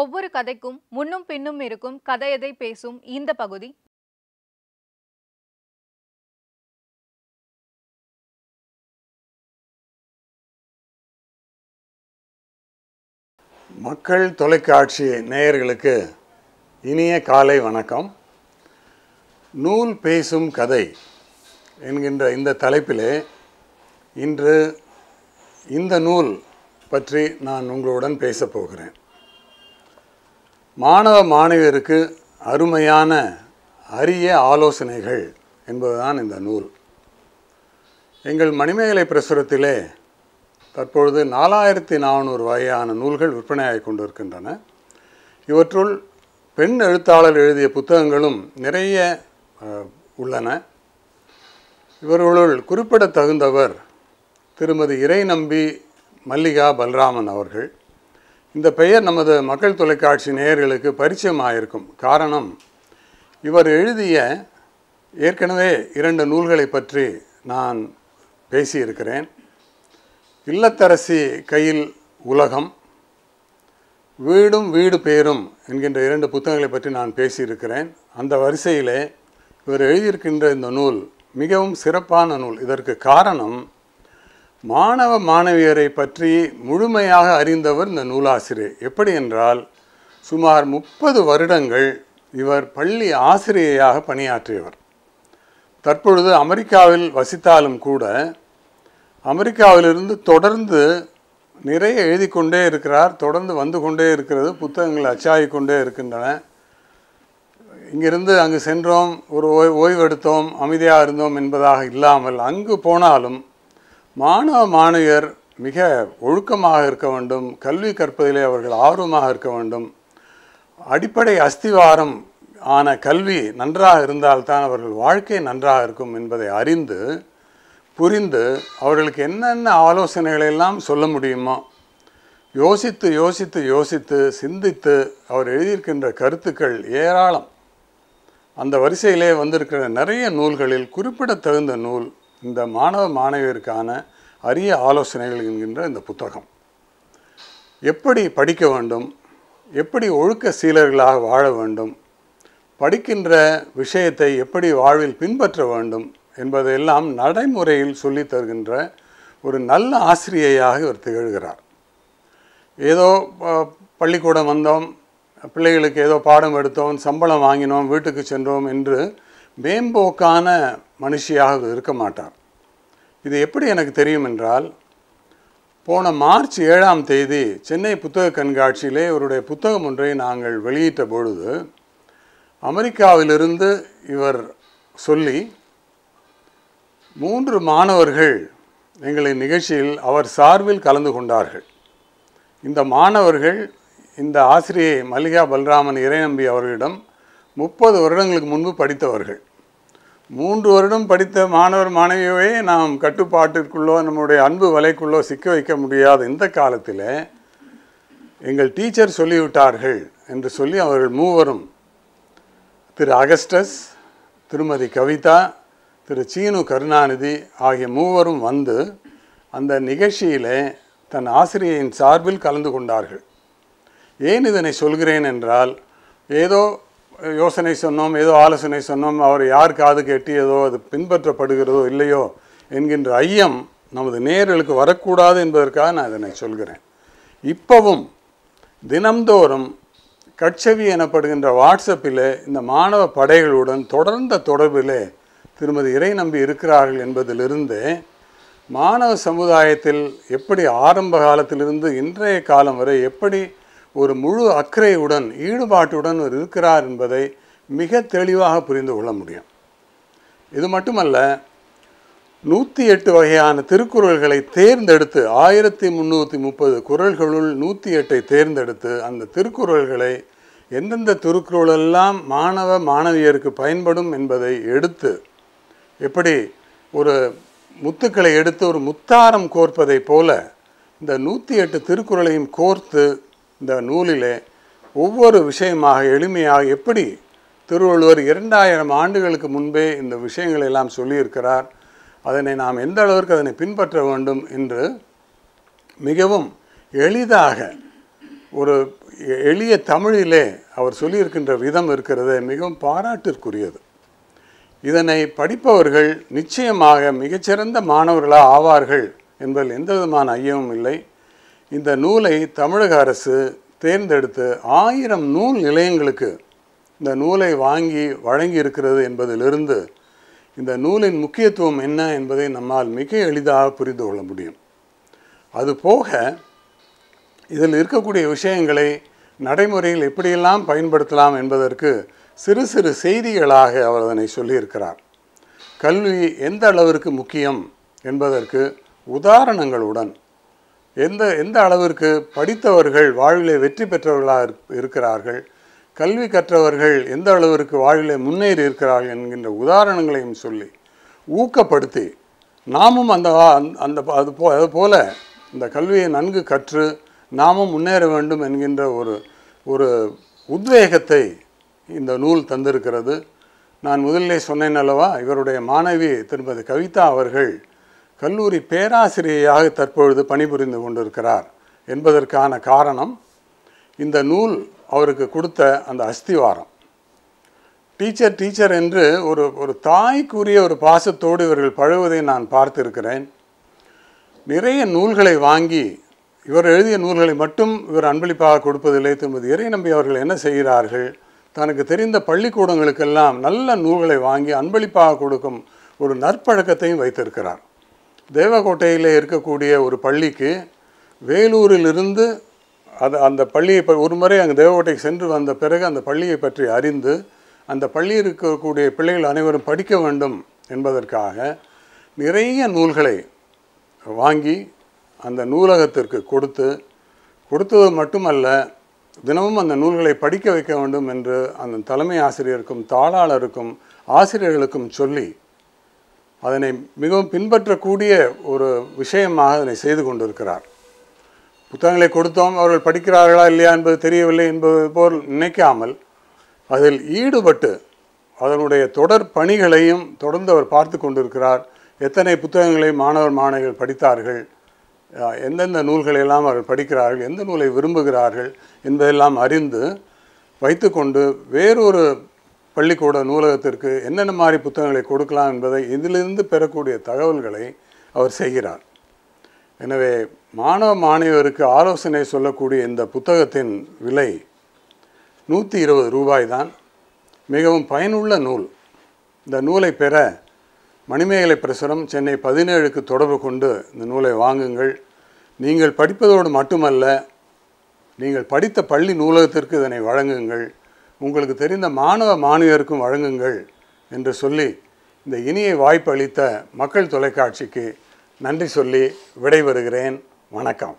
ஒவ்வொரு கதைக்கும் முன்னும் பின்னும் இருக்கும் கதையதை பேசும் இந்த பகுதி மக்கள் தொலைக்காட்சி நேயர்களுக்கு இனிய காலை வணக்கம் நூல் பேசும் கதை என்கின்ற இந்த தலைப்பிலே இன்று இந்த நூல் பற்றி நான் உங்களுடன் பேசப்போகிறேன் மாணவ மாணவியருக்கு அருமையான அரிய ஆலோசனைகள் என்பதுதான் இந்த நூல் எங்கள் மணிமேகலை பிரசுரத்திலே தற்பொழுது நாலாயிரத்தி நானூறு வகையான நூல்கள் விற்பனையாகி கொண்டிருக்கின்றன இவற்றுள் பெண் எழுத்தாளர் எழுதிய புத்தகங்களும் நிறைய உள்ளன இவர்களுள் குறிப்பிடத்தகுந்தவர் திருமதி இறை நம்பி மல்லிகா பல்ராமன் அவர்கள் இந்த பெயர் நமது மக்கள் தொலைக்காட்சி நேயர்களுக்கு பரிச்சயமாயிருக்கும் காரணம் இவர் எழுதிய ஏற்கனவே இரண்டு நூல்களை பற்றி நான் பேசியிருக்கிறேன் இல்லத்தரசி கையில் உலகம் வீடும் வீடு பேரும் என்கின்ற இரண்டு புத்தகங்களை பற்றி நான் பேசியிருக்கிறேன் அந்த வரிசையிலே இவர் எழுதியிருக்கின்ற இந்த நூல் மிகவும் சிறப்பான நூல் இதற்கு காரணம் மாணவ மாணவியரை பற்றி முழுமையாக அறிந்தவர் இந்த நூலாசிரியர் எப்படி என்றால் சுமார் முப்பது வருடங்கள் இவர் பள்ளி ஆசிரியையாக பணியாற்றியவர் தற்பொழுது அமெரிக்காவில் வசித்தாலும் கூட அமெரிக்காவிலிருந்து தொடர்ந்து நிறைய எழுதி கொண்டே இருக்கிறார் தொடர்ந்து வந்து கொண்டே இருக்கிறது புத்தகங்கள் அச்சாகி கொண்டே இருக்கின்றன இங்கிருந்து அங்கு சென்றோம் ஒரு ஓய்வெடுத்தோம் அமைதியாக இருந்தோம் என்பதாக இல்லாமல் அங்கு போனாலும் மாணவ மாணவியர் மிக ஒழுக்கமாக இருக்க வேண்டும் கல்வி கற்பதிலே அவர்கள் ஆர்வமாக இருக்க வேண்டும் அடிப்படை அஸ்திவாரம் ஆன கல்வி நன்றாக இருந்தால்தான் அவர்கள் வாழ்க்கை நன்றாக இருக்கும் என்பதை அறிந்து புரிந்து அவர்களுக்கு என்னென்ன ஆலோசனைகளை எல்லாம் சொல்ல முடியுமோ யோசித்து யோசித்து யோசித்து சிந்தித்து அவர் எழுதியிருக்கின்ற கருத்துக்கள் ஏராளம் அந்த வரிசையிலே வந்திருக்கிற நிறைய நூல்களில் குறிப்பிடத்தகுந்த நூல் இந்த மாணவ மாணவியருக்கான அரிய ஆலோசனைகள் என்கின்ற இந்த புத்தகம் எப்படி படிக்க வேண்டும் எப்படி ஒழுக்க சீலர்களாக வாழ வேண்டும் படிக்கின்ற விஷயத்தை எப்படி வாழ்வில் பின்பற்ற வேண்டும் என்பதையெல்லாம் நடைமுறையில் சொல்லித் தருகின்ற ஒரு நல்ல ஆசிரியையாக இவர் திகழ்கிறார் ஏதோ பள்ளிக்கூடம் வந்தோம் பிள்ளைகளுக்கு ஏதோ பாடம் எடுத்தோம் சம்பளம் வாங்கினோம் வீட்டுக்கு சென்றோம் என்று மேம்போக்கான மனுஷியாக இருக்க மாட்டார் இது எப்படி எனக்கு தெரியும் என்றால் போன மார்ச் ஏழாம் தேதி சென்னை புத்தக கண்காட்சியிலே இவருடைய புத்தகம் ஒன்றை நாங்கள் வெளியிட்ட பொழுது அமெரிக்காவிலிருந்து இவர் சொல்லி மூன்று மாணவர்கள் எங்களின் நிகழ்ச்சியில் அவர் சார்பில் கலந்து கொண்டார்கள் இந்த மாணவர்கள் இந்த ஆசிரியை மல்லிகா பல்ராமன் இறைநம்பி அவர்களிடம் முப்பது வருடங்களுக்கு முன்பு படித்தவர்கள் மூன்று வருடம் படித்த மாணவர் மாணவியவே நாம் கட்டுப்பாட்டிற்குள்ளோ நம்முடைய அன்பு வலைக்குள்ளோ சிக்க வைக்க முடியாத இந்த காலத்தில் எங்கள் டீச்சர் சொல்லிவிட்டார்கள் என்று சொல்லி அவர்கள் மூவரும் திரு அகஸ்டஸ் திருமதி கவிதா திரு சீனு கருணாநிதி ஆகிய மூவரும் வந்து அந்த நிகழ்ச்சியில் தன் ஆசிரியையின் சார்பில் கலந்து கொண்டார்கள் ஏன் இதனை சொல்கிறேன் என்றால் ஏதோ யோசனை சொன்னோம் ஏதோ ஆலோசனை சொன்னோம் அவர் யார் காது கெட்டியதோ அது பின்பற்றப்படுகிறதோ இல்லையோ என்கின்ற ஐயம் நமது நேர்களுக்கு வரக்கூடாது என்பதற்காக நான் இதனை சொல்கிறேன் இப்போவும் தினம்தோறும் கட்சவி எனப்படுகின்ற வாட்ஸ்அப்பில் இந்த மாணவ படைகளுடன் தொடர்ந்த தொடர்பில் திருமதி இறை நம்பி இருக்கிறார்கள் என்பதிலிருந்து மாணவ சமுதாயத்தில் எப்படி ஆரம்ப காலத்திலிருந்து இன்றைய காலம் வரை எப்படி ஒரு முழு அக்கறையுடன் ஈடுபாட்டுடன் ஒரு இருக்கிறார் என்பதை மிக தெளிவாக புரிந்து கொள்ள முடியும் இது மட்டுமல்ல நூற்றி எட்டு வகையான திருக்குறள்களை தேர்ந்தெடுத்து ஆயிரத்தி முந்நூற்றி முப்பது குரல்களுள் நூற்றி எட்டை தேர்ந்தெடுத்து அந்த திருக்குறள்களை எந்தெந்த திருக்குறளெல்லாம் மாணவ மாணவியருக்கு பயன்படும் என்பதை எடுத்து எப்படி ஒரு முத்துக்களை எடுத்து ஒரு முத்தாரம் கோர்ப்பதை போல இந்த நூற்றி எட்டு திருக்குறளையும் கோர்த்து இந்த நூலிலே ஒவ்வொரு விஷயமாக எளிமையாக எப்படி திருவள்ளுவர் இரண்டாயிரம் ஆண்டுகளுக்கு முன்பே இந்த விஷயங்களை எல்லாம் சொல்லியிருக்கிறார் அதனை நாம் எந்த அளவிற்கு அதனை பின்பற்ற வேண்டும் என்று மிகவும் எளிதாக ஒரு எளிய தமிழிலே அவர் சொல்லியிருக்கின்ற விதம் இருக்கிறது மிகவும் பாராட்டிற்குரியது இதனை படிப்பவர்கள் நிச்சயமாக மிகச்சிறந்த மாணவர்களாக ஆவார்கள் என்பதில் எந்த விதமான ஐயமும் இல்லை இந்த நூலை தமிழக அரசு தேர்ந்தெடுத்து ஆயிரம் நூல் நிலையங்களுக்கு இந்த நூலை வாங்கி வழங்கி இருக்கிறது என்பதிலிருந்து இந்த நூலின் முக்கியத்துவம் என்ன என்பதை நம்மால் மிக எளிதாக புரிந்து கொள்ள முடியும் அது போக இதில் இருக்கக்கூடிய விஷயங்களை நடைமுறையில் எப்படியெல்லாம் பயன்படுத்தலாம் என்பதற்கு சிறு சிறு செய்திகளாக அவர் அதனை சொல்லியிருக்கிறார் கல்வி எந்த அளவிற்கு முக்கியம் என்பதற்கு உதாரணங்களுடன் எந்த எந்த அளவிற்கு படித்தவர்கள் வாழ்விலே வெற்றி பெற்றவர்களாக இருக்கிறார்கள் கல்வி கற்றவர்கள் எந்த அளவிற்கு வாழ்விலே முன்னேறி இருக்கிறார்கள் என்கின்ற உதாரணங்களையும் சொல்லி ஊக்கப்படுத்தி நாமும் அந்த அந்த அது போ அது போல இந்த கல்வியை நன்கு கற்று நாமும் முன்னேற வேண்டும் என்கின்ற ஒரு ஒரு உத்வேகத்தை இந்த நூல் தந்திருக்கிறது நான் முதலிலே சொன்னேன் அல்லவா இவருடைய மாணவி திருமதி கவிதா அவர்கள் கல்லூரி பேராசிரியையாக தற்பொழுது பணிபுரிந்து கொண்டிருக்கிறார் என்பதற்கான காரணம் இந்த நூல் அவருக்கு கொடுத்த அந்த அஸ்திவாரம் டீச்சர் டீச்சர் என்று ஒரு ஒரு தாய்க்குரிய ஒரு பாசத்தோடு இவர்கள் பழுவதை நான் பார்த்திருக்கிறேன் நிறைய நூல்களை வாங்கி இவர் எழுதிய நூல்களை மட்டும் இவர் அன்பளிப்பாக கொடுப்பதில்லை திருமதி இறை நம்பி அவர்கள் என்ன செய்கிறார்கள் தனக்கு தெரிந்த பள்ளிக்கூடங்களுக்கெல்லாம் நல்ல நூல்களை வாங்கி அன்பளிப்பாக கொடுக்கும் ஒரு நற்பழக்கத்தையும் வைத்திருக்கிறார் தேவகோட்டையில் இருக்கக்கூடிய ஒரு பள்ளிக்கு வேலூரிலிருந்து அது அந்த பள்ளியை ஒரு முறை அங்கே தேவகோட்டைக்கு சென்று வந்த பிறகு அந்த பள்ளியை பற்றி அறிந்து அந்த பள்ளியில் இருக்கக்கூடிய பிள்ளைகள் அனைவரும் படிக்க வேண்டும் என்பதற்காக நிறைய நூல்களை வாங்கி அந்த நூலகத்திற்கு கொடுத்து கொடுத்தது மட்டுமல்ல தினமும் அந்த நூல்களை படிக்க வைக்க வேண்டும் என்று அந்த தலைமை ஆசிரியருக்கும் தாளாளருக்கும் ஆசிரியர்களுக்கும் சொல்லி அதனை மிகவும் பின்பற்றக்கூடிய ஒரு விஷயமாக அதனை செய்து கொண்டிருக்கிறார் புத்தகங்களை கொடுத்தோம் அவர்கள் படிக்கிறார்களா இல்லையா என்பது தெரியவில்லை என்பது போல் நினைக்காமல் அதில் ஈடுபட்டு அதனுடைய தொடர் பணிகளையும் தொடர்ந்து அவர் பார்த்து கொண்டிருக்கிறார் எத்தனை புத்தகங்களை மாணவர் மாணவிகள் படித்தார்கள் எந்தெந்த நூல்களை எல்லாம் அவர்கள் படிக்கிறார்கள் எந்த நூலை விரும்புகிறார்கள் என்பதெல்லாம் அறிந்து வைத்துக்கொண்டு வேறொரு பள்ளிக்கூட நூலகத்திற்கு என்னென்ன மாதிரி புத்தகங்களை கொடுக்கலாம் என்பதை இதிலிருந்து பெறக்கூடிய தகவல்களை அவர் செய்கிறார் எனவே மாணவ மாணவியருக்கு ஆலோசனை சொல்லக்கூடிய இந்த புத்தகத்தின் விலை நூற்றி இருபது ரூபாய் தான் மிகவும் பயனுள்ள நூல் இந்த நூலை பெற மணிமேகலை பிரசுரம் சென்னை பதினேழுக்கு தொடர்பு கொண்டு இந்த நூலை வாங்குங்கள் நீங்கள் படிப்பதோடு மட்டுமல்ல நீங்கள் படித்த பள்ளி நூலகத்திற்கு இதனை வழங்குங்கள் உங்களுக்கு தெரிந்த மாணவ மாணவியருக்கும் வழங்குங்கள் என்று சொல்லி இந்த இனிய வாய்ப்பு அளித்த மக்கள் தொலைக்காட்சிக்கு நன்றி சொல்லி விடைபெறுகிறேன் வணக்கம்